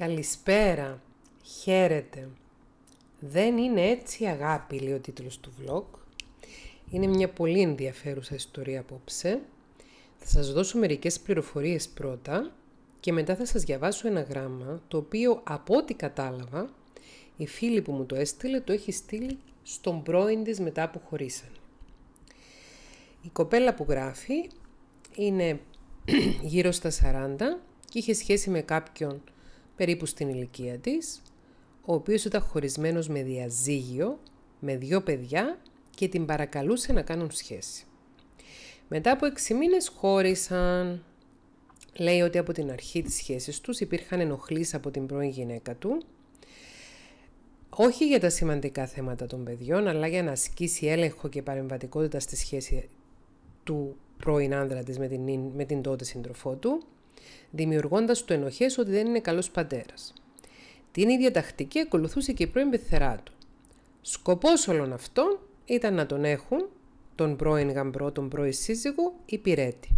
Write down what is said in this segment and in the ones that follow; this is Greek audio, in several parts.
Καλησπέρα, χαίρετε. Δεν είναι έτσι αγάπη, λέει ο τίτλος του vlog. Είναι μια πολύ ενδιαφέρουσα ιστορία απόψε. Θα σας δώσω μερικές πληροφορίες πρώτα και μετά θα σας διαβάσω ένα γράμμα το οποίο από ό,τι κατάλαβα η φίλη που μου το έστειλε το έχει στείλει στον πρώην της μετά που χωρίσανε. Η κοπέλα που γράφει είναι γύρω στα 40 και είχε σχέση με κάποιον περίπου στην ηλικία της, ο οποίος ήταν χωρισμένος με διαζύγιο, με δύο παιδιά και την παρακαλούσε να κάνουν σχέση. Μετά από 6 μήνες χώρισαν. Λέει ότι από την αρχή της σχέσης τους υπήρχαν ενοχλήσεις από την πρώην γυναίκα του, όχι για τα σημαντικά θέματα των παιδιών, αλλά για να ασκήσει έλεγχο και παρεμβατικότητα στη σχέση του πρώην άνδρα της με με την τότε σύντροφό του. Δημιουργώντας του ενοχές ότι δεν είναι καλός πατέρας. Την ίδια τακτική ακολουθούσε και η πρώην πεθερά του. Σκοπός όλων αυτών ήταν να τον έχουν, τον πρώην γαμπρό, τον πρώην σύζυγο, υπηρέτη.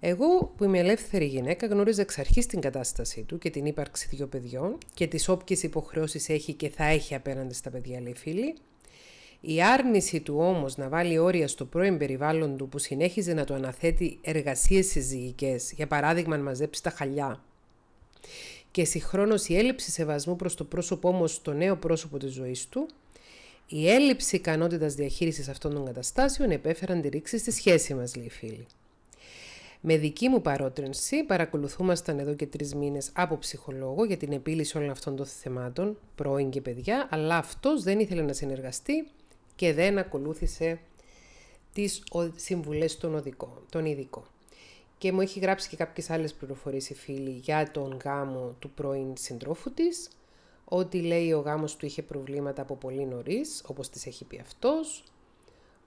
Εγώ που είμαι ελεύθερη γυναίκα γνωρίζω εξ αρχής την κατάστασή του και την ύπαρξη δύο παιδιών και τις όποιες υποχρεώσεις έχει και θα έχει απέναντι στα παιδιά, λέει φίλη, η άρνηση του όμως να βάλει όρια στο πρώην περιβάλλον του που συνέχιζε να του αναθέτει εργασίες συζυγικές, για παράδειγμα να μαζέψει τα χαλιά, και συγχρόνως η έλλειψη σεβασμού προς το πρόσωπό όμως στο νέο πρόσωπο της ζωής του, η έλλειψη ικανότητας διαχείρισης αυτών των καταστάσεων επέφεραν τη ρήξη στη σχέση μας, λέει η φίλη. Με δική μου παρότρινση, παρακολουθούμασταν εδώ και τρεις μήνες από ψυχολόγο για την επίλυση όλων αυτών των θεμάτων, πρώην και παιδιά, αλλά αυτός δεν ήθελε να συνεργαστεί και δεν ακολούθησε τις συμβουλές των, οδικών, των ειδικών. Και μου έχει γράψει και κάποιες άλλες πληροφορίες η φίλη για τον γάμο του πρώην συντρόφου της, ότι λέει ο γάμος του είχε προβλήματα από πολύ νωρίς, όπως της έχει πει αυτός,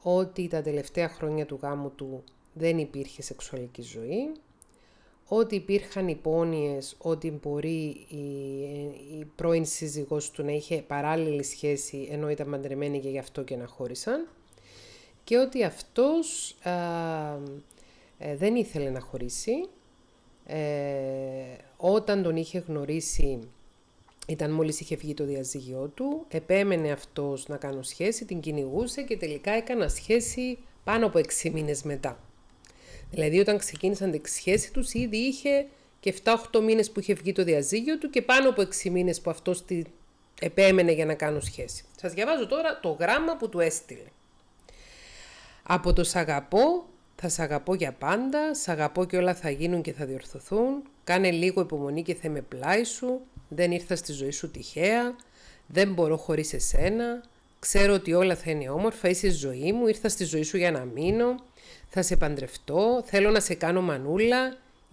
ότι τα τελευταία χρόνια του γάμου του δεν υπήρχε σεξουαλική ζωή, ότι υπήρχαν υπόνοιες ότι μπορεί η, πρώην σύζυγός του να είχε παράλληλη σχέση ενώ ήταν μαντρεμένη και γι' αυτό και να χώρισαν και ότι αυτός ε, δεν ήθελε να χωρίσει. Ε, όταν τον είχε γνωρίσει ήταν μόλις είχε φύγει το διαζύγιο του, επέμενε αυτός να κάνω σχέση, την κυνηγούσε και τελικά έκανα σχέση πάνω από 6 μήνες μετά. Δηλαδή όταν ξεκίνησαν τη σχέση τους ήδη είχε και 7-8 μήνες που είχε βγει το διαζύγιο του και πάνω από 6 μήνες που αυτός τη επέμενε για να κάνω σχέση. Σας διαβάζω τώρα το γράμμα που του έστειλε. Από το «Σ' αγαπώ», «Θα σ' αγαπώ για πάντα», «Σ' αγαπώ και όλα θα γίνουν και θα διορθωθούν», «Κάνε λίγο υπομονή και θα είμαι πλάι σου», πλάι σου», «Δεν ήρθα στη ζωή σου τυχαία», «Δεν μπορώ χωρίς εσένα», Ξέρω ότι όλα θα είναι όμορφα, είσαι η ζωή μου, ήρθα στη ζωη σου τυχαια δεν μπορω χωρις εσενα ξερω οτι ολα θα ειναι ομορφα εισαι ζωη μου ηρθα στη ζωη σου για να μείνω, θα σε παντρευτώ, θέλω να σε κάνω μανούλα,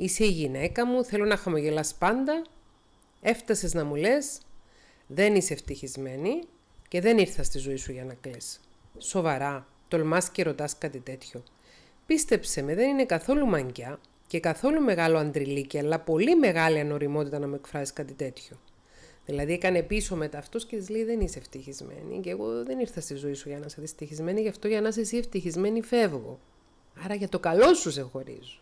Είσαι η γυναίκα μου, θέλω να χαμογελάς πάντα. Έφτασες να μου λες, δεν είσαι ευτυχισμένη και δεν ήρθα στη ζωή σου για να κλαις. Σοβαρά, τολμάς και ρωτάς κάτι τέτοιο. Πίστεψε με, δεν είναι καθόλου μαγκιά και καθόλου μεγάλο αντριλίκι, αλλά πολύ μεγάλη ανοριμότητα να με εκφράσει κάτι τέτοιο. Δηλαδή έκανε πίσω μετά αυτό και της λέει: Δεν είσαι ευτυχισμένη. Και εγώ δεν ήρθα στη ζωή σου για να είσαι δυστυχισμένη, γι' αυτό για να είσαι εσύ ευτυχισμένη φεύγω. Άρα για το καλό σου σε χωρίζω.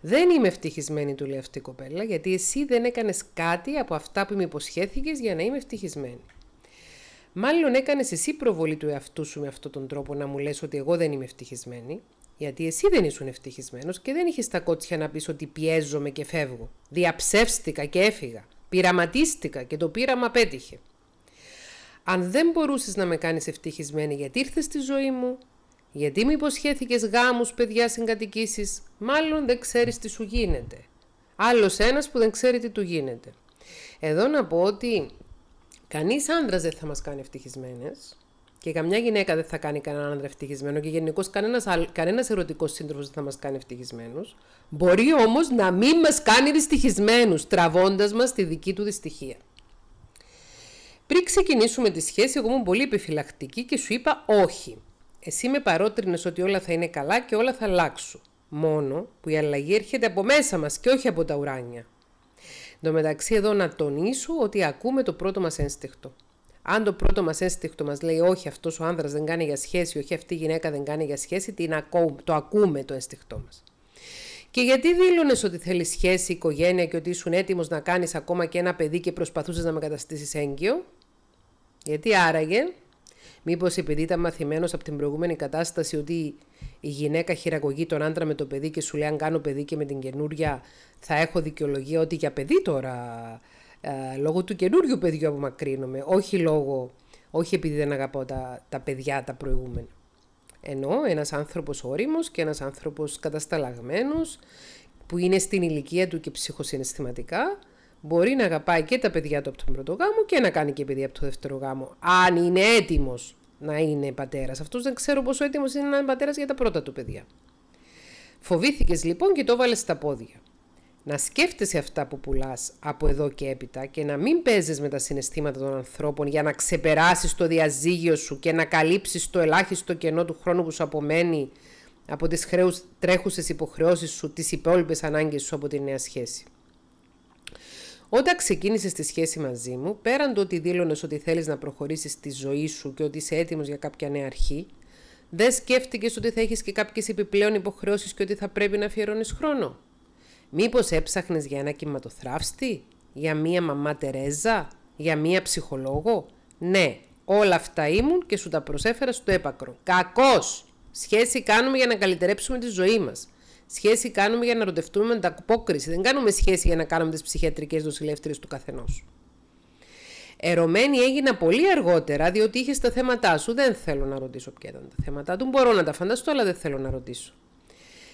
Δεν είμαι ευτυχισμένη, του λέει αυτή η κοπέλα, γιατί εσύ δεν έκανες κάτι από αυτά που με υποσχέθηκες για να είμαι ευτυχισμένη. Μάλλον έκανες εσύ προβολή του εαυτού σου με αυτόν τον τρόπο να μου λες ότι εγώ δεν είμαι ευτυχισμένη, γιατί εσύ δεν ήσουν ευτυχισμένος και δεν είχες τα κότσια να πεις ότι πιέζομαι και φεύγω. Διαψεύστηκα και έφυγα. Πειραματίστηκα και το πείραμα πέτυχε. Αν δεν μπορούσες να με κάνεις ευτυχισμένη γιατί ήρθες στη ζωή μου, γιατί μου υποσχέθηκες γάμους, παιδιά, συγκατοικήσεις, μάλλον δεν ξέρεις τι σου γίνεται. Άλλος ένας που δεν ξέρει τι του γίνεται. Εδώ να πω ότι κανείς άντρας δεν θα μας κάνει ευτυχισμένες. Και καμιά γυναίκα δεν θα κάνει κανέναν άντρα ευτυχισμένο και γενικώς κανένας ερωτικός σύντροφος δεν θα μας κάνει ευτυχισμένους. Μπορεί όμως να μην μας κάνει δυστυχισμένους, τραβώντας μας τη δική του δυστυχία. Πριν ξεκινήσουμε τη σχέση, εγώ ήμουν πολύ επιφυλακτική και σου είπα όχι. Εσύ με παρότρινες ότι όλα θα είναι καλά και όλα θα αλλάξουν. Μόνο που η αλλαγή έρχεται από μέσα μας και όχι από τα ουράνια. Εν τω μεταξύ εδώ να τονίσω ότι ακούμε το πρώτο μας ένστιχτο. Αν το πρώτο μας ένστιχτο μας λέει Όχι, αυτός ο άνδρας δεν κάνει για σχέση, Όχι, αυτή η γυναίκα δεν κάνει για σχέση, την ακού, το ακούμε το ένστιχτό μας. Και γιατί δήλωνες ότι θέλει σχέση, οικογένεια και ότι ήσουν έτοιμος να κάνεις ακόμα και ένα παιδί και προσπαθούσες να με καταστήσεις έγκυο. Γιατί άραγε Μήπως επειδή ήταν μαθημένος από την προηγούμενη κατάσταση ότι η γυναίκα χειραγωγεί τον άντρα με το παιδί και σου λέει: Αν κάνω παιδί και με την καινούρια, θα έχω δικαιολογία ότι για παιδί τώρα. Ε, λόγω του καινούριου παιδιού απομακρύνομαι. Όχι λόγω, όχι επειδή δεν αγαπώ τα, τα παιδιά τα προηγούμενα. Ενώ ένας άνθρωπος όριμος και ένας άνθρωπος κατασταλαγμένος που είναι στην ηλικία του και ψυχοσυναισθηματικά, μπορεί να αγαπάει και τα παιδιά του από τον πρώτο γάμο και να κάνει και παιδιά από το δεύτερο γάμο. Αν είναι έτοιμος να είναι πατέρας. Αυτός δεν ξέρω πόσο έτοιμος είναι να είναι πατέρας για τα πρώτα του παιδιά. Φοβήθηκες λοιπόν και το έβαλε στα πόδια. Να σκέφτεσαι αυτά που πουλάς από εδώ και έπειτα και να μην παίζεις με τα συναισθήματα των ανθρώπων για να ξεπεράσεις το διαζύγιο σου και να καλύψεις το ελάχιστο κενό του χρόνου που σου απομένει από τις τρέχουσες υποχρεώσεις σου, τις υπόλοιπες ανάγκες σου από τη νέα σχέση. Όταν ξεκίνησες τη σχέση μαζί μου, πέραν το ότι δήλωνες ότι θέλεις να προχωρήσεις τη ζωή σου και ότι είσαι έτοιμος για κάποια νέα αρχή, δεν σκέφτηκες ότι θα έχεις και κάποιες επιπλέον υποχρεώσεις και ότι θα πρέπει να αφιερώνεις χρόνο. Μήπως έψαχνες για ένα κυματοθράφστη, για μία μαμά Τερέζα, για μία ψυχολόγο. Ναι, όλα αυτά ήμουν και σου τα προσέφερα στο έπακρο. Κακός! Σχέση κάνουμε για να καλυτερέψουμε τη ζωή μας. Σχέση κάνουμε για να ρωτευτούμε με την απόκριση. Δεν κάνουμε σχέση για να κάνουμε τις ψυχιατρικές νοσηλεύτριε του καθενός. Ερωμένη έγινα πολύ αργότερα, διότι είχε τα θέματα σου. Δεν θέλω να ρωτήσω ποια ήταν τα θέματα του. Μπορώ να τα φανταστώ, αλλά δεν θέλω να ρωτήσω.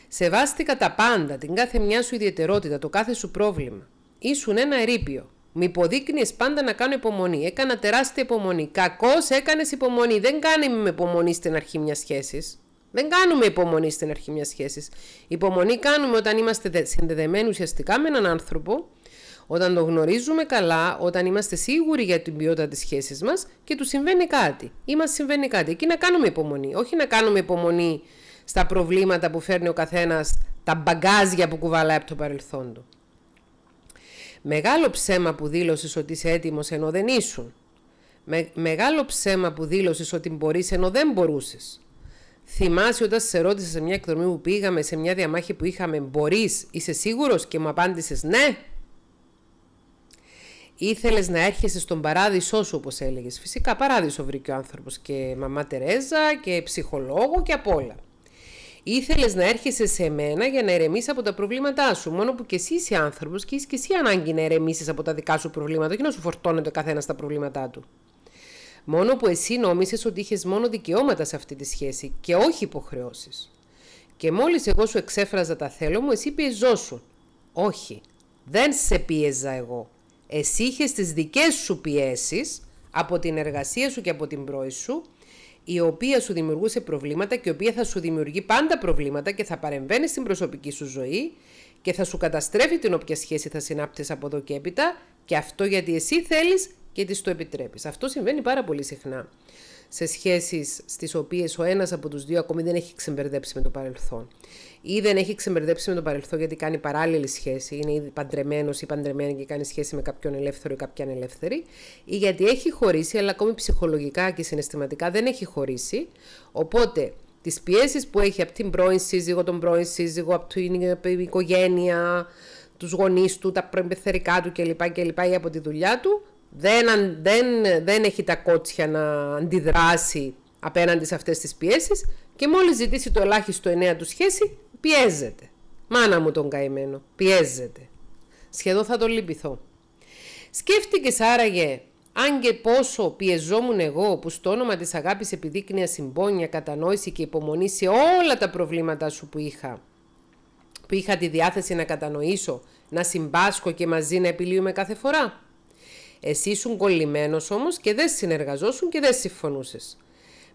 Σεβάστηκα τα πάντα, την κάθε μια σου ιδιαιτερότητα, το κάθε σου πρόβλημα. Ήσουν ένα ερείπιο. Με υποδείκνυες πάντα να κάνω υπομονή. Έκανα τεράστια υπομονή. Κακώ έκανες υπομονή. Δεν κάνει με υπομονή στην αρχή μιας σχέσης. Δεν κάνουμε υπομονή στην αρχή μιας σχέσης. Υπομονή κάνουμε όταν είμαστε συνδεδεμένοι ουσιαστικά με έναν άνθρωπο, όταν τον γνωρίζουμε καλά, όταν είμαστε σίγουροι για την ποιότητα της σχέσης μας και του συμβαίνει κάτι. Ή μας συμβαίνει κάτι. Εκεί να κάνουμε υπομονή. Όχι να κάνουμε υπομονή στα προβλήματα που φέρνει ο καθένας, τα μπαγκάζια που κουβαλάει από το παρελθόν του. Μεγάλο ψέμα που δήλωσες ότι είσαι έτοιμος ενώ δεν ήσουν. Με, μεγάλο ψέμα που δήλωσες ότι μπορείς ενώ δεν μπορούσες. Θυμάσαι όταν σε ρώτησα σε μια εκδρομή που πήγαμε, σε μια διαμάχη που είχαμε, μπορείς, είσαι σίγουρος και μου απάντησες ναι. Ήθελες να έρχεσαι στον παράδεισό σου, όπως έλεγες. Φυσικά, παράδεισο βρήκε ο άνθρωπος και μαμά Τερέζα και ψυχολόγο και απ' όλα. Ήθελες να έρχεσαι σε μένα για να ερεμήσεις από τα προβλήματά σου. Μόνο που και εσύ είσαι άνθρωπος και είσαι και εσύ ανάγκη να ερεμήσεις από τα δικά σου προβλήματα, και να σου φορτώνεται ο καθένας τα προβλήματά του. Μόνο που εσύ νόμιζες ότι είχες μόνο δικαιώματα σε αυτή τη σχέση και όχι υποχρεώσεις. Και μόλις εγώ σου εξέφραζα τα θέλω μου, εσύ πιεζόσουν. Όχι, δεν σε πίεζα εγώ. Εσύ είχες τις δικές σου πιέσεις από την εργασία σου και από την πρώη σου, η οποία σου δημιουργούσε προβλήματα και η οποία θα σου δημιουργεί πάντα προβλήματα και θα παρεμβαίνει στην προσωπική σου ζωή και θα σου καταστρέφει την όποια σχέση θα συνάπτεις από εδώ και έπειτα και αυτό γιατί εσύ θέλεις και της το επιτρέπεις. Αυτό συμβαίνει πάρα πολύ συχνά σε σχέσεις στις οποίες ο ένας από τους δύο ακόμη δεν έχει ξεμπερδέψει με το παρελθόν. Ή δεν έχει ξεμπερδέψει με το παρελθόν γιατί κάνει παράλληλη σχέση, είναι ήδη παντρεμένος ή παντρεμένη και κάνει σχέση με κάποιον ελεύθερο ή κάποια ελεύθερη, ή γιατί έχει χωρίσει αλλά ακόμη ψυχολογικά και συναισθηματικά δεν έχει χωρίσει, οπότε τις πιέσεις που έχει από την πρώην σύζυγο, τον πρώην σύζυγο, από την οικογένεια, τους γονείς του, τα προεμπεθερικά του κλπ. κλπ ή από τη δουλειά του, δεν, δεν, έχει τα κότσια να αντιδράσει απέναντι σε αυτές τις πιέσεις και μόλις ζητήσει το ελάχιστο εννέα του σχέση, πιέζεται. Μάνα μου τον καημένο, πιέζεται. Σχεδόν θα τον λυπηθώ. Σκέφτηκες άραγε αν και πόσο πιεζόμουν εγώ που στο όνομα της αγάπης επιδείκνυα συμπόνια, κατανόηση και υπομονή σε όλα τα προβλήματά σου που είχα. Που είχα τη διάθεση να κατανοήσω, να συμπάσχω και μαζί να επιλύουμε κάθε φορά. Εσύ ήσουν κολλημένος όμως και δεν συνεργαζόσουν και δεν συμφωνούσες.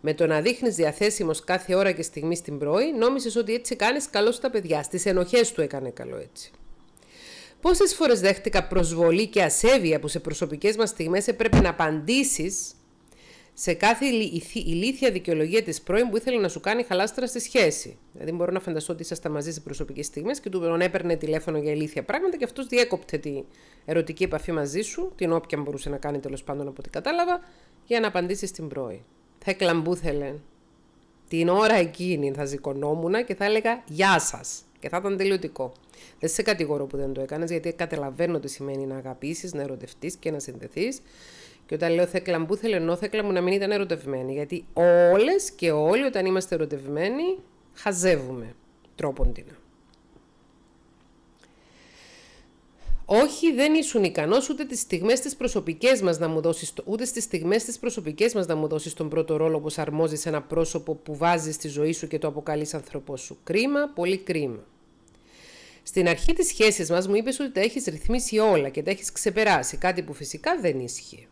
Με το να δείχνεις διαθέσιμος κάθε ώρα και στιγμή στην πρώη, νόμιζε ότι έτσι κάνεις καλό στα παιδιά. Στις ενοχές του έκανε καλό έτσι. Πόσες φορές δέχτηκα προσβολή και ασέβεια που σε προσωπικές μας στιγμές έπρεπε να απαντήσεις σε κάθε ηλίθια δικαιολογία της πρώην που ήθελε να σου κάνει χαλάστρα στη σχέση. Δηλαδή, μπορώ να φανταστώ ότι ήσασταν μαζί σε προσωπικές στιγμές και του τον έπαιρνε τηλέφωνο για ηλίθια πράγματα και αυτός διέκοπτε την ερωτική επαφή μαζί σου, την όποια μπορούσε να κάνει τέλος πάντων από ό,τι κατάλαβα, για να απαντήσει στην πρώη. Θα εκλαμπούθελε. Την ώρα εκείνη θα σηκωνόμουν και θα έλεγα Γεια σας. Και θα ήταν τελειωτικό. Δεν σε κατηγορώ που δεν το έκανες, γιατί καταλαβαίνω τι σημαίνει να αγαπήσεις, να ερωτευτείς και να συνδεθείς. Και όταν λέω θέκλα μου, θέλω θέκλα μου να μην ήταν ερωτευμένη. Γιατί όλες και όλοι όταν είμαστε ερωτευμένοι, χαζεύουμε τρόπον την. Όχι, δεν ήσουν ικανός ούτε τις στιγμές τις προσωπικές μας να μου δώσεις, ούτε στις στιγμές τις προσωπικές μας να μου δώσεις τον πρώτο ρόλο όπως αρμόζεις σε ένα πρόσωπο που βάζεις στη ζωή σου και το αποκαλείς άνθρωπός σου. Κρίμα, πολύ κρίμα. Στην αρχή της σχέσης μας μου είπες ότι τα έχεις ρυθμίσει όλα και τα έχεις ξεπεράσει, κάτι που φυσικά δεν ίσχυε.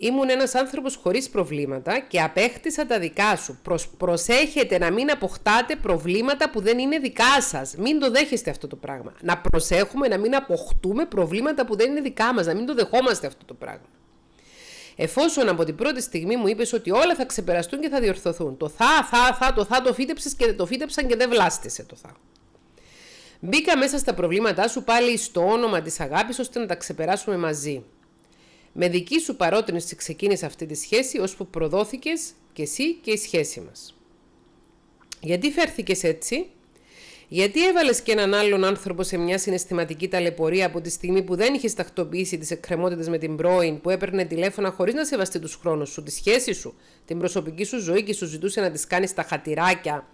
Ήμουν ένας άνθρωπος χωρίς προβλήματα και απέκτησα τα δικά σου. Προσ... Προσέχετε να μην αποκτάτε προβλήματα που δεν είναι δικά σας, Μην το δέχεστε αυτό το πράγμα. Να προσέχουμε να μην αποκτούμε προβλήματα που δεν είναι δικά μας, Να μην το δεχόμαστε αυτό το πράγμα. Εφόσον από την πρώτη στιγμή μου είπες ότι όλα θα ξεπεραστούν και θα διορθωθούν. Το θα, θα, θα, το θα το φύτεψες και το φύτεψαν και δεν βλάστησε το θα. Μπήκα μέσα στα προβλήματά σου πάλι στο όνομα της αγάπης ώστε να τα ξεπεράσουμε μαζί. Με δική σου παρότρινση ξεκίνησε αυτή τη σχέση, ώσπου προδόθηκες και εσύ και η σχέση μας. Γιατί φέρθηκες έτσι, γιατί έβαλες και έναν άλλον άνθρωπο σε μια συναισθηματική ταλαιπωρία από τη στιγμή που δεν είχες τακτοποιήσει τις εκκρεμότητες με την πρώην, που έπαιρνε τηλέφωνα χωρίς να σεβαστεί τους χρόνους σου, τη σχέση σου, την προσωπική σου ζωή και σου ζητούσε να της κάνεις τα χατηράκια,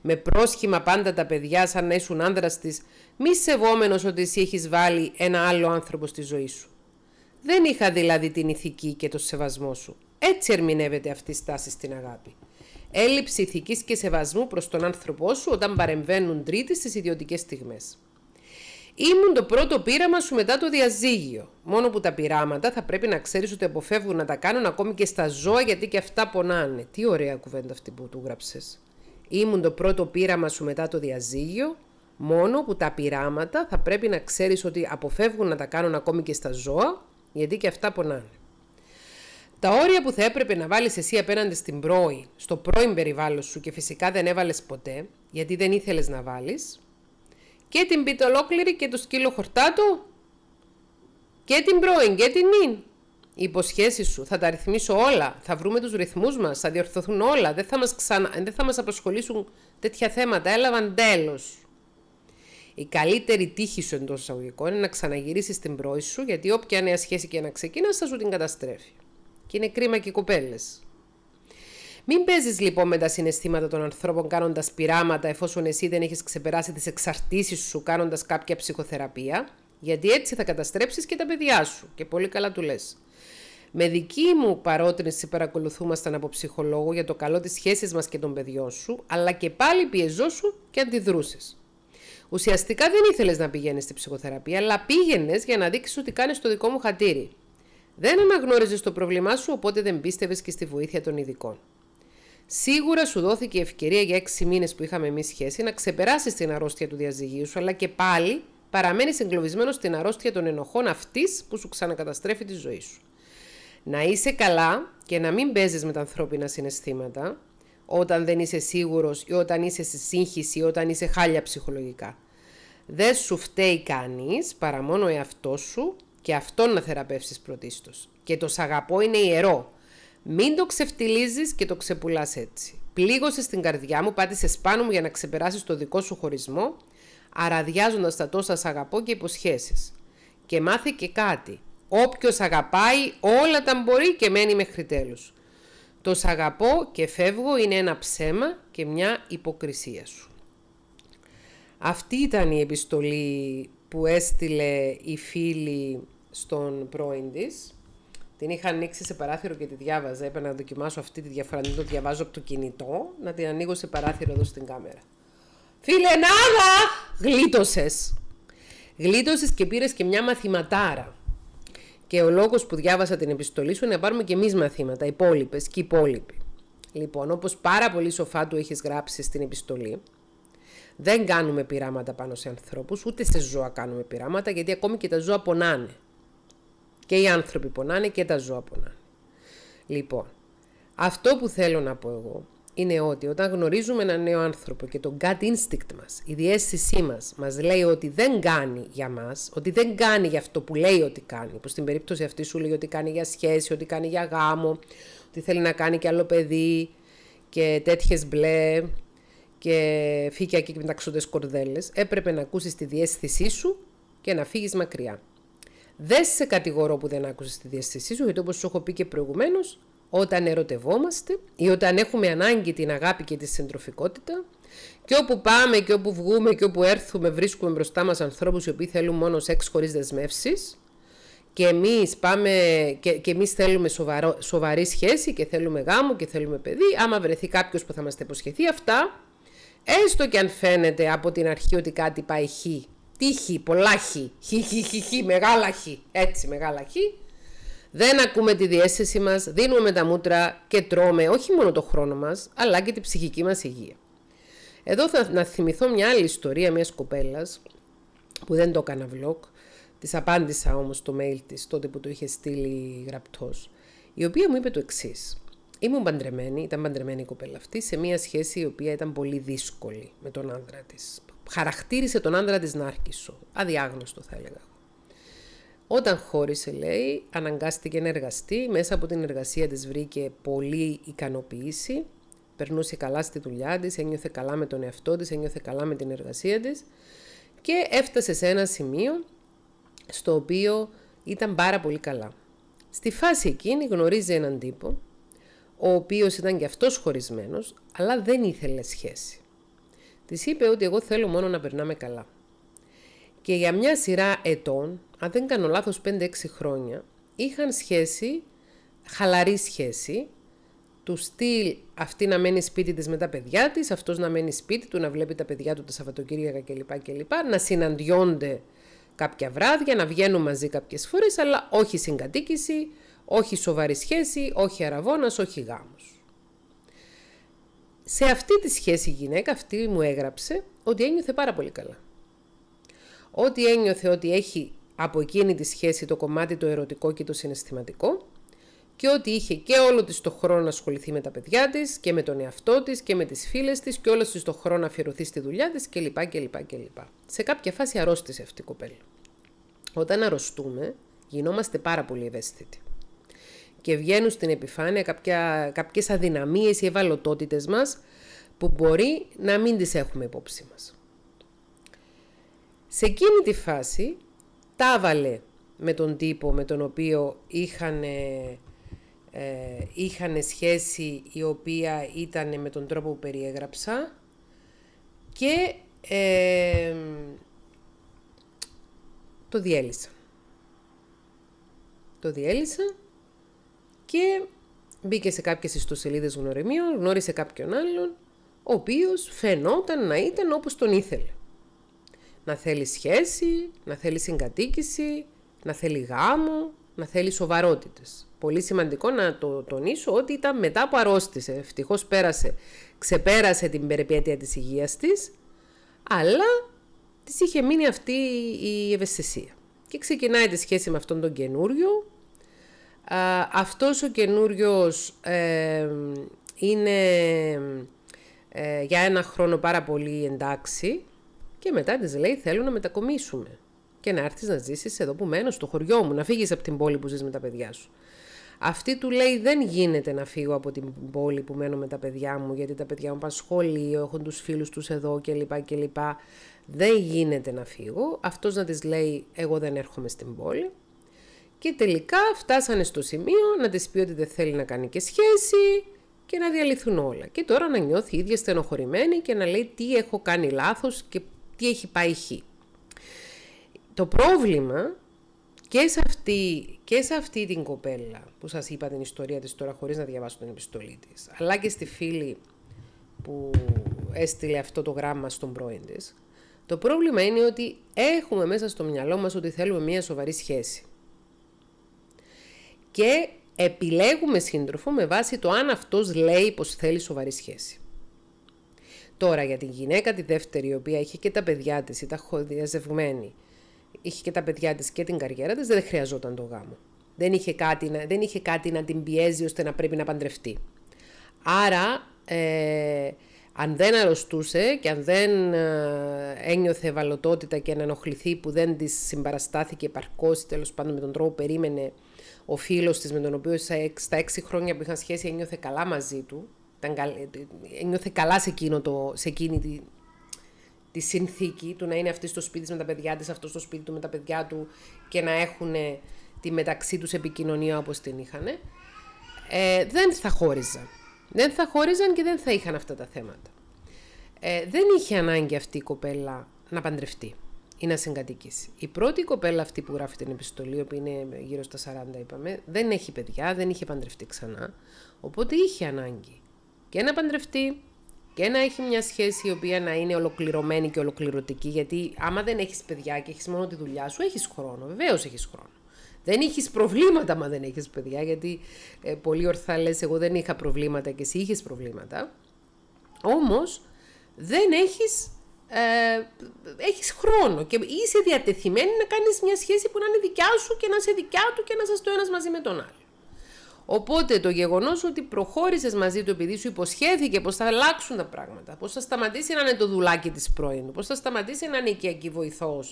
με πρόσχημα πάντα τα παιδιά σαν να ήσουν άνδρας της, μη σεβόμενος ότι εσύ έχεις βάλει ένα άλλο άνθρωπο στη ζωή σου. Δεν είχα δηλαδή την ηθική και το σεβασμό σου. Έτσι ερμηνεύεται αυτή η στάση στην αγάπη. Έλλειψη ηθικής και σεβασμού προς τον άνθρωπό σου όταν παρεμβαίνουν τρίτη στις ιδιωτικές στιγμές. Ήμουν το πρώτο πείραμα σου μετά το διαζύγιο. Μόνο που τα πειράματα θα πρέπει να ξέρεις ότι αποφεύγουν να τα κάνουν ακόμη και στα ζώα γιατί και αυτά πονάνε. Τι ωραία κουβέντα αυτή που του γράψες. Ήμουν το πρώτο πείραμα σου μετά το διαζύγιο. Μόνο που τα πειράματα θα πρέπει να ξέρεις ότι αποφεύγουν να τα κάνουν ακόμη και στα ζώα γιατί και αυτά πονάνε. Τα όρια που θα έπρεπε να βάλεις εσύ απέναντι στην πρώη, στο πρώην περιβάλλον σου και φυσικά δεν έβαλες ποτέ, γιατί δεν ήθελες να βάλεις, και την πίτα ολόκληρη και το σκύλο χορτάτο, και την πρώην και την νυν. Οι υποσχέσεις σου, θα τα ρυθμίσω όλα, θα βρούμε τους ρυθμούς μας, θα διορθωθούν όλα, δεν θα μας, δεν θα μας απασχολήσουν τέτοια θέματα, έλαβαν τέλος. Η καλύτερη τύχη σου εντός εισαγωγικών είναι να ξαναγυρίσεις την πρώη σου, γιατί όποια νέα σχέση και να ξεκινάς, θα σου την καταστρέφει. Και είναι κρίμα και οι κοπέλες. Μην παίζεις λοιπόν με τα συναισθήματα των ανθρώπων κάνοντας πειράματα εφόσον εσύ δεν έχεις ξεπεράσει τις εξαρτήσεις σου κάνοντας κάποια ψυχοθεραπεία, γιατί έτσι θα καταστρέψεις και τα παιδιά σου. Και πολύ καλά του λες. Με δική μου παρότρινση παρακολουθούμασταν από ψυχολόγο για το καλό της σχέσης μας και των παιδιών σου, αλλά και πάλι πιεζό σου και αντιδρούσες. Ουσιαστικά δεν ήθελες να πηγαίνεις στη ψυχοθεραπεία, αλλά πήγαινες για να δείξεις ότι κάνεις το δικό μου χατήρι. Δεν αναγνώριζες το πρόβλημά σου, οπότε δεν πίστευες και στη βοήθεια των ειδικών. Σίγουρα σου δόθηκε η ευκαιρία για έξι μήνες που είχαμε εμείς σχέση να ξεπεράσεις την αρρώστια του διαζυγίου σου, αλλά και πάλι παραμένεις εγκλωβισμένος στην αρρώστια των ενοχών αυτής που σου ξανακαταστρέφει τη ζωή σου. Να είσαι καλά και να μην παίζεις με τα ανθρώπινα συναισθήματα, όταν δεν είσαι σίγουρος ή όταν είσαι σε σύγχυση ή όταν είσαι χάλια ψυχολογικά. Δεν σου φταίει κανείς παρά μόνο εαυτός σου και αυτόν να θεραπεύσεις πρωτίστως. Και το σ' αγαπώ είναι ιερό. Μην το ξεφτιλίζεις και το ξεπουλάς έτσι. Πλήγωσες την καρδιά μου, πάτησες πάνω μου για να ξεπεράσεις το δικό σου χωρισμό, αραδιάζοντας τα τόσα σ' αγαπώ και υποσχέσεις. Και μάθε και κάτι. Όποιος αγαπάει όλα τα μπορεί και μένει μέχρι τέλους. Το σ' αγαπώ και φεύγω είναι ένα ψέμα και μια υποκρισία σου. Αυτή ήταν η επιστολή που έστειλε η φίλη στον πρώην της. Την είχα ανοίξει σε παράθυρο και τη διάβαζα. Έπρεπε να δοκιμάσω αυτή τη διαφορά. Δεν το διαβάζω από το κινητό, να την ανοίγω σε παράθυρο εδώ στην κάμερα. Φίλε Νάδα, γλίτωσες. Γλίτωσες και πήρες και μια μαθηματάρα. Και ο λόγος που διάβασα την επιστολή σου είναι να πάρουμε και εμείς μαθήματα, οι υπόλοιπες και οι υπόλοιποι. Λοιπόν, όπως πάρα πολύ σοφά του έχεις γράψει στην επιστολή, δεν κάνουμε πειράματα πάνω σε ανθρώπους, ούτε σε ζώα κάνουμε πειράματα, γιατί ακόμη και τα ζώα πονάνε. Και οι άνθρωποι πονάνε και τα ζώα πονάνε. Λοιπόν, αυτό που θέλω να πω εγώ είναι ότι όταν γνωρίζουμε έναν νέο άνθρωπο και το gut instinct μας, η διέστησή μας, μας λέει ότι δεν κάνει για μας, ότι δεν κάνει για αυτό που λέει ότι κάνει, που στην περίπτωση αυτή σου λέει ότι κάνει για σχέση, ότι κάνει για γάμο, ότι θέλει να κάνει και άλλο παιδί και τέτοιες μπλε και φύκια και μεταξούντες κορδέλες, έπρεπε να ακούσεις τη διέστησή σου και να φύγεις μακριά. Δεν σε κατηγορώ που δεν άκουσες τη διαστησή σου, γιατί όπως σου έχω πει και προηγουμένως, όταν ερωτευόμαστε ή όταν έχουμε ανάγκη την αγάπη και τη συντροφικότητα και όπου πάμε και όπου βγούμε και όπου έρθουμε βρίσκουμε μπροστά μας ανθρώπους οι οποίοι θέλουν μόνο σεξ χωρίς δεσμεύσεις και εμείς, πάμε, και, και εμείς θέλουμε σοβαρή σχέση και θέλουμε γάμο και θέλουμε παιδί άμα βρεθεί κάποιος που θα μας τα υποσχεθεί αυτά έστω και αν φαίνεται από την αρχή ότι κάτι πάει χ, τύχη, πολλά χ, χ, χ, χ, μεγάλα χ, έτσι μεγάλα χ, δεν ακούμε τη διέστησή μας, δίνουμε τα μούτρα και τρώμε όχι μόνο το χρόνο μας, αλλά και τη ψυχική μας υγεία. Εδώ θα να θυμηθώ μια άλλη ιστορία μιας κοπέλας που δεν το έκανα vlog, της απάντησα όμως το mail της τότε που το είχε στείλει γραπτός, η οποία μου είπε το εξής. Ήμουν παντρεμένη, ήταν παντρεμένη η κοπέλα αυτή, σε μια σχέση η οποία ήταν πολύ δύσκολη με τον άντρα της. Χαρακτήρισε τον άντρα της άρχισε. αδιάγνωστο θα έλεγα όταν χώρισε, λέει, αναγκάστηκε να εργαστεί. Μέσα από την εργασία της βρήκε πολύ ικανοποίηση. Περνούσε καλά στη δουλειά της, ένιωθε καλά με τον εαυτό της, ένιωθε καλά με την εργασία της. Και έφτασε σε ένα σημείο στο οποίο ήταν πάρα πολύ καλά. Στη φάση εκείνη γνωρίζει έναν τύπο, ο οποίος ήταν και αυτός χωρισμένος, αλλά δεν ήθελε σχέση. Της είπε ότι εγώ θέλω μόνο να περνάμε καλά και για μια σειρά ετών, αν δεν κάνω λάθος 5-6 χρόνια, είχαν σχέση, χαλαρή σχέση, του στυλ αυτή να μένει σπίτι της με τα παιδιά της, αυτός να μένει σπίτι του, να βλέπει τα παιδιά του τα Σαββατοκύριακα κλπ. κλπ να συναντιόνται κάποια βράδια, να βγαίνουν μαζί κάποιες φορές, αλλά όχι συγκατοίκηση, όχι σοβαρή σχέση, όχι αραβόνας όχι γάμος. Σε αυτή τη σχέση η γυναίκα αυτή μου έγραψε ότι ένιωθε πάρα πολύ καλά ό,τι ένιωθε ότι έχει από εκείνη τη σχέση το κομμάτι το ερωτικό και το συναισθηματικό και ότι είχε και όλο της το χρόνο να ασχοληθεί με τα παιδιά της και με τον εαυτό της και με τις φίλες της και όλος της το χρόνο να αφιερωθεί στη δουλειά της κλπ. κλπ, κλπ. Σε κάποια φάση αρρώστησε αυτή η κοπέλα. Όταν αρρωστούμε γινόμαστε πάρα πολύ ευαίσθητοι και βγαίνουν στην επιφάνεια κάποιε κάποιες αδυναμίες ή ευαλωτότητες μας που μπορεί να μην τις έχουμε υπόψη μας. Σε εκείνη τη φάση τα με τον τύπο με τον οποίο είχαν, ε, είχαν σχέση η οποία ήταν με τον τρόπο που περιέγραψα και το διέλυσα. Το διέλυσα και μπήκε σε κάποιες ιστοσελίδες γνωριμίων, γνώρισε κάποιον άλλον, ο οποίος φαινόταν να ήταν όπως τον ήθελε να θέλει σχέση, να θέλει συγκατοίκηση, να θέλει γάμο, να θέλει σοβαρότητες. Πολύ σημαντικό να το τονίσω ότι ήταν μετά που αρρώστησε, ευτυχώς πέρασε, ξεπέρασε την περιπέτεια της υγείας της, αλλά της είχε μείνει αυτή η ευαισθησία. Και ξεκινάει τη σχέση με αυτόν τον καινούριο. Α, αυτός ο καινούριος είναι ε, για ένα χρόνο πάρα πολύ εντάξει, και μετά της λέει: Θέλω να μετακομίσουμε και να έρθεις να ζήσεις εδώ που μένω, στο χωριό μου, να φύγεις από την πόλη που ζεις με τα παιδιά σου. Αυτή του λέει δεν γίνεται να φύγω από την πόλη που μένω με τα παιδιά μου γιατί τα παιδιά μου πάνε σχολείο, έχουν τους φίλους τους εδώ κλπ. κλπ. Δεν γίνεται να φύγω. Αυτός να της λέει εγώ δεν έρχομαι στην πόλη. Και τελικά φτάσανε στο σημείο να της πει ότι δεν θέλει να κάνει και σχέση και να διαλυθούν όλα. Και τώρα να νιώθει η ίδια στενοχωρημένη και να λέει τι έχω κάνει λάθος και τι έχει πάει χ. Το πρόβλημα και σε, αυτή, και σε την κοπέλα που σας είπα την ιστορία της τώρα χωρίς να διαβάσω την επιστολή της, αλλά και στη φίλη που έστειλε αυτό το γράμμα στον πρώην της, το πρόβλημα είναι ότι έχουμε μέσα στο μυαλό μας ότι θέλουμε μια σοβαρή σχέση. Και επιλέγουμε σύντροφο με βάση το αν αυτός λέει πως θέλει σοβαρή σχέση. Τώρα για την γυναίκα τη δεύτερη, η οποία είχε και τα παιδιά της, ήταν χωδιαζευμένη, είχε και τα παιδιά της και την καριέρα της, δεν χρειαζόταν το γάμο. Δεν είχε κάτι να, δεν είχε κάτι να την πιέζει ώστε να πρέπει να παντρευτεί. Άρα, ε, αν δεν αρρωστούσε και αν δεν ε, ένιωθε ευαλωτότητα και να ενοχληθεί που δεν της συμπαραστάθηκε ή τέλος πάντων με τον τρόπο περίμενε ο φίλος της, με τον οποίο στα έξι χρόνια που είχαν σχέση ένιωθε καλά μαζί του, ήταν ε, ε, νιώθε καλά σε, το, σε εκείνη τη, τη συνθήκη του να είναι αυτή στο σπίτι με τα παιδιά της, αυτό στο σπίτι του με τα παιδιά του και να έχουν τη μεταξύ τους επικοινωνία όπως την είχαν, ε, δεν θα χώριζαν. Δεν θα χώριζαν και δεν θα είχαν αυτά τα θέματα. Ε, δεν είχε ανάγκη αυτή η κοπέλα να παντρευτεί ή να συγκατοικήσει. Η πρώτη κοπέλα αυτή που γράφει την επιστολή, που είναι γύρω στα 40 είπαμε, δεν έχει παιδιά, δεν είχε παντρευτεί ξανά, οπότε είχε ανάγκη και να παντρευτεί και να έχει μια σχέση η οποία να είναι ολοκληρωμένη και ολοκληρωτική. Γιατί άμα δεν έχεις παιδιά και έχεις μόνο τη δουλειά σου, έχεις χρόνο. Βεβαίως έχεις χρόνο. Δεν έχεις προβλήματα, άμα δεν έχεις παιδιά. Γιατί ε, πολύ ορθά λες: Εγώ δεν είχα προβλήματα και εσύ είχες προβλήματα. Όμως δεν έχεις. Ε, έχεις χρόνο και είσαι διατεθειμένη να κάνεις μια σχέση που να είναι δικιά σου και να είσαι δικιά του και να είσαι το ένας μαζί με τον άλλο. Οπότε το γεγονός ότι προχώρησες μαζί του επειδή σου υποσχέθηκε πως θα αλλάξουν τα πράγματα, πως θα σταματήσει να είναι το δουλάκι της πρώην, πως θα σταματήσει να είναι οικιακή βοηθό,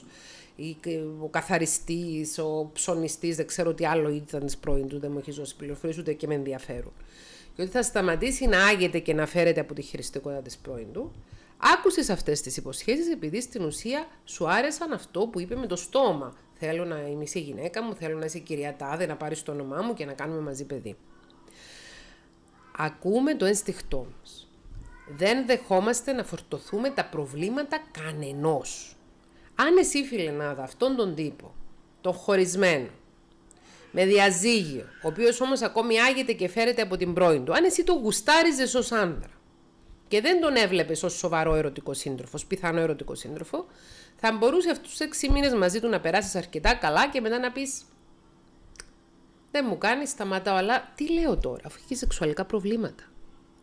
ο καθαριστής, ο ψωνιστής, δεν ξέρω τι άλλο ήταν της πρώην του, δεν μου έχεις δώσει πληροφορίες ούτε και με ενδιαφέρουν. Και ότι θα σταματήσει να άγεται και να φέρεται από τη χειριστικότητα της πρώην του. Άκουσες αυτές τις υποσχέσεις επειδή στην ουσία σου άρεσαν αυτό που είπε με το στόμα. Θέλω να είμαι εσύ γυναίκα μου, θέλω να είσαι κυρία Τάδε, να πάρεις το όνομά μου και να κάνουμε μαζί παιδί. Ακούμε το ένστιχτό μας. Δεν δεχόμαστε να φορτωθούμε τα προβλήματα κανενός. Αν εσύ φιλενάδα αυτόν τον τύπο, τον χωρισμένο, με διαζύγιο, ο οποίος όμως ακόμη άγεται και φέρεται από την πρώην του, αν εσύ το γουστάριζες ως άνδρα, και δεν τον έβλεπες ως σοβαρό ερωτικό σύντροφος, πιθανό ερωτικό σύντροφο, θα μπορούσε αυτούς τους έξι μήνες μαζί του να περάσεις αρκετά καλά και μετά να πεις. Δεν μου κάνεις, σταματάω, αλλά τι λέω τώρα, αφού έχει σεξουαλικά προβλήματα.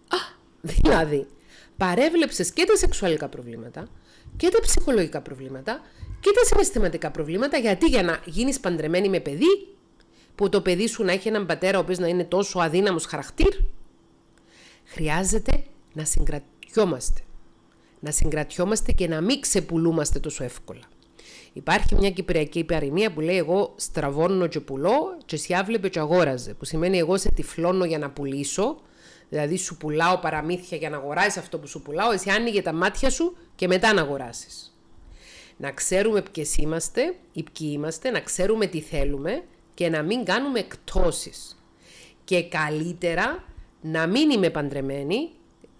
Α, δηλαδή, παρέβλεψες και τα σεξουαλικά προβλήματα και τα ψυχολογικά προβλήματα και τα συναισθηματικά προβλήματα, γιατί για να γίνεις παντρεμένη με παιδί, που το παιδί σου να έχει έναν πατέρα ο οποίος να είναι τόσο αδύναμος χαρακτήρ, χρειάζεται να συγκρατιόμαστε. Να συγκρατιόμαστε και να μην ξεπουλούμαστε τόσο εύκολα. Υπάρχει μια κυπριακή παροιμία που λέει εγώ στραβώνω και πουλώ και άβλεπε και αγόραζε. Που σημαίνει εγώ σε τυφλώνω για να πουλήσω, δηλαδή σου πουλάω παραμύθια για να αγοράσεις αυτό που σου πουλάω, εσύ άνοιγε τα μάτια σου και μετά να αγοράσεις. Να ξέρουμε ποιες είμαστε, οι ποιοι είμαστε, να ξέρουμε τι θέλουμε και να μην κάνουμε εκτόσεις. Και καλύτερα να μην είμαι παντρεμένη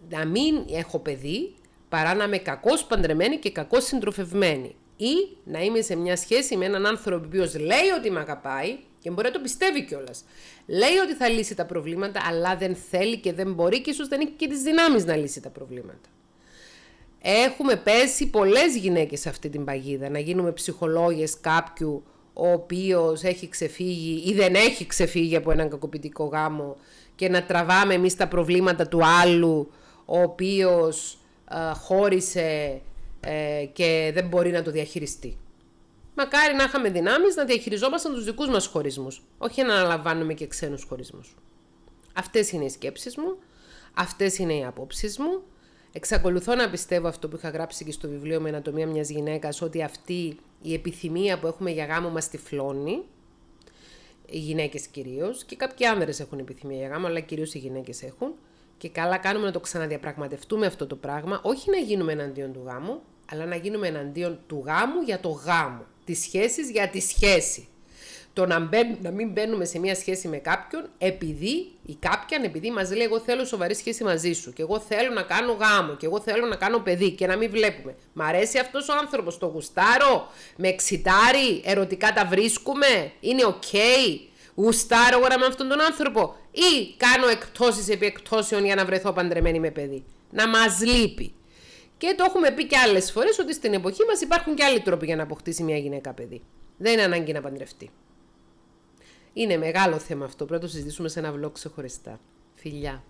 να μην έχω παιδί παρά να είμαι κακό παντρεμένη και κακό συντροφευμένη. Ή να είμαι σε μια σχέση με έναν άνθρωπο που λέει ότι με αγαπάει και μπορεί να το πιστεύει κιόλας. Λέει ότι θα λύσει τα προβλήματα, αλλά δεν θέλει και δεν μπορεί και ίσως δεν έχει και τις δυνάμεις να λύσει τα προβλήματα. Έχουμε πέσει πολλές γυναίκες σε αυτή την παγίδα, να γίνουμε ψυχολόγες κάποιου ο οποίος έχει ξεφύγει ή δεν έχει ξεφύγει από έναν κακοποιητικό γάμο και να τραβάμε εμείς τα προβλήματα του άλλου ο οποίος ε, χώρισε ε, και δεν μπορεί να το διαχειριστεί. Μακάρι να είχαμε δυνάμεις να διαχειριζόμασταν τους δικούς μας χωρισμούς. όχι να αναλαμβάνουμε και ξένους χωρισμούς. Αυτές είναι οι σκέψεις μου, αυτές είναι οι απόψεις μου. Εξακολουθώ να πιστεύω αυτό που είχα γράψει και στο βιβλίο με Ανατομία μιας γυναίκας, ότι αυτή η επιθυμία που έχουμε για γάμο μας τυφλώνει, οι γυναίκες κυρίως, και κάποιοι άνδρες έχουν επιθυμία για γάμο, αλλά κυρίως οι γυναίκες έχουν, και καλά κάνουμε να το ξαναδιαπραγματευτούμε αυτό το πράγμα, όχι να γίνουμε εναντίον του γάμου, αλλά να γίνουμε εναντίον του γάμου για το γάμο. Τη σχέση για τη σχέση. Το να, να μην μπαίνουμε σε μια σχέση με κάποιον επειδή ή κάποιαν επειδή μας λέει: Εγώ θέλω σοβαρή σχέση μαζί σου. Και εγώ θέλω να κάνω γάμο. Και εγώ θέλω να κάνω παιδί. Και να μην βλέπουμε. Μ' αρέσει αυτός ο άνθρωπος. Το γουστάρω. Με εξητάρει. Ερωτικά τα βρίσκουμε. Είναι οκ. Γουστάρω εγώ με αυτόν τον άνθρωπο ή κάνω εκτόσει επί εκπτώσεων για να βρεθώ παντρεμένη με παιδί. Να μας λείπει. Και το έχουμε πει και άλλες φορές ότι στην εποχή μας υπάρχουν και άλλοι τρόποι για να αποκτήσει μια γυναίκα παιδί. Δεν είναι ανάγκη να παντρευτεί. Είναι μεγάλο θέμα αυτό. Πρέπει να το συζητήσουμε σε ένα vlog ξεχωριστά. Φιλιά.